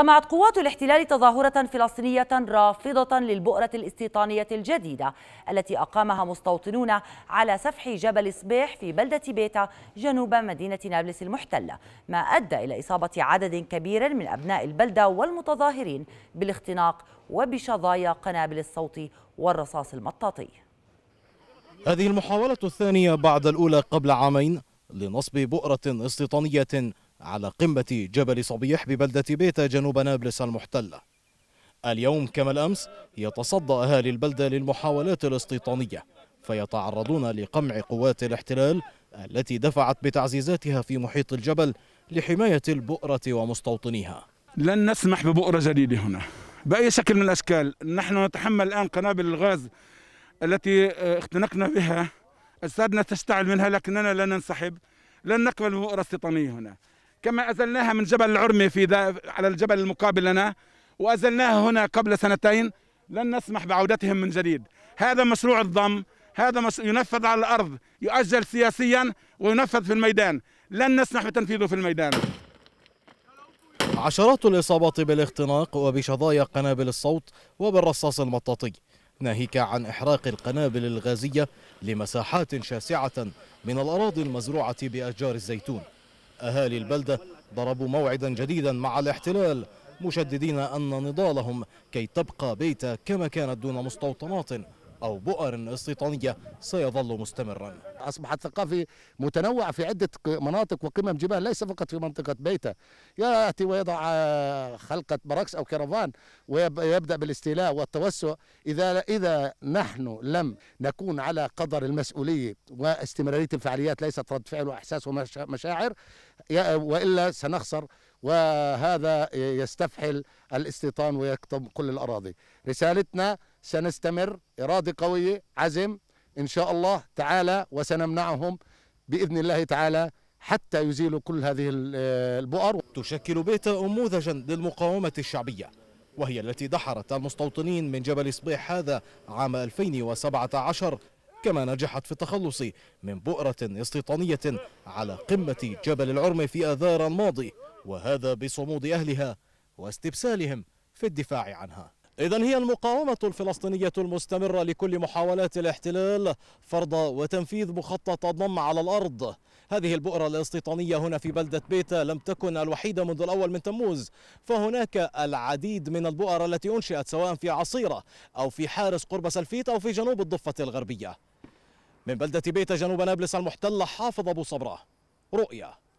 قمعت قوات الاحتلال تظاهرة فلسطينية رافضة للبؤرة الاستيطانية الجديدة التي أقامها مستوطنون على سفح جبل صبيح في بلدة بيتا جنوب مدينة نابلس المحتلة ما أدى إلى إصابة عدد كبير من أبناء البلدة والمتظاهرين بالاختناق وبشظايا قنابل الصوت والرصاص المطاطي هذه المحاولة الثانية بعد الأولى قبل عامين لنصب بؤرة استيطانية على قمة جبل صبيح ببلدة بيتا جنوب نابلس المحتلة اليوم كما الأمس يتصدى أهالي البلدة للمحاولات الاستيطانية فيتعرضون لقمع قوات الاحتلال التي دفعت بتعزيزاتها في محيط الجبل لحماية البؤرة ومستوطنيها لن نسمح ببؤرة جديدة هنا بأي شكل من الأشكال نحن نتحمل الآن قنابل الغاز التي آه، اختنقنا بها أجسادنا تشتعل منها لكننا لن ننسحب لن نقبل ببؤرة استيطانية هنا كما أزلناها من جبل العرمي في على الجبل المقابل لنا وأزلناها هنا قبل سنتين لن نسمح بعودتهم من جديد هذا مشروع الضم هذا مش ينفذ على الأرض يؤجل سياسيا وينفذ في الميدان لن نسمح بتنفيذه في الميدان عشرات الإصابات بالاختناق وبشظايا قنابل الصوت وبالرصاص المطاطي ناهيك عن إحراق القنابل الغازية لمساحات شاسعة من الأراضي المزروعة بأشجار الزيتون أهالي البلدة ضربوا موعدا جديدا مع الاحتلال مشددين أن نضالهم كي تبقى بيتا كما كانت دون مستوطنات أو بؤر استيطانية سيظل مستمرا أصبحت ثقافه متنوع في عدة مناطق وقمم جبال ليس فقط في منطقة بيتا يأتي ويضع آه، خلقة بركس أو كرفان ويبدأ بالاستيلاء والتوسع إذا إذا نحن لم نكون على قدر المسؤولية واستمرارية الفعاليات ليست رد فعل وإحساس ومشاعر وإلا سنخسر وهذا يستفحل الاستيطان ويكتم كل الأراضي رسالتنا سنستمر إرادة قوية عزم إن شاء الله تعالى وسنمنعهم بإذن الله تعالى حتى يزيلوا كل هذه البؤر تشكل بيتا أنموذجا للمقاومة الشعبية وهي التي دحرت المستوطنين من جبل صبيح هذا عام 2017 كما نجحت في التخلص من بؤرة استيطانية على قمة جبل العرم في آذار الماضي وهذا بصمود أهلها واستبسالهم في الدفاع عنها إذا هي المقاومة الفلسطينية المستمرة لكل محاولات الاحتلال فرض وتنفيذ مخطط الضم على الأرض هذه البؤرة الاستيطانية هنا في بلدة بيتا لم تكن الوحيدة منذ الأول من تموز فهناك العديد من البؤر التي أنشئت سواء في عصيرة أو في حارس قرب سلفيت أو في جنوب الضفة الغربية من بلدة بيتا جنوب نابلس المحتلة حافظ أبو صبرة رؤيا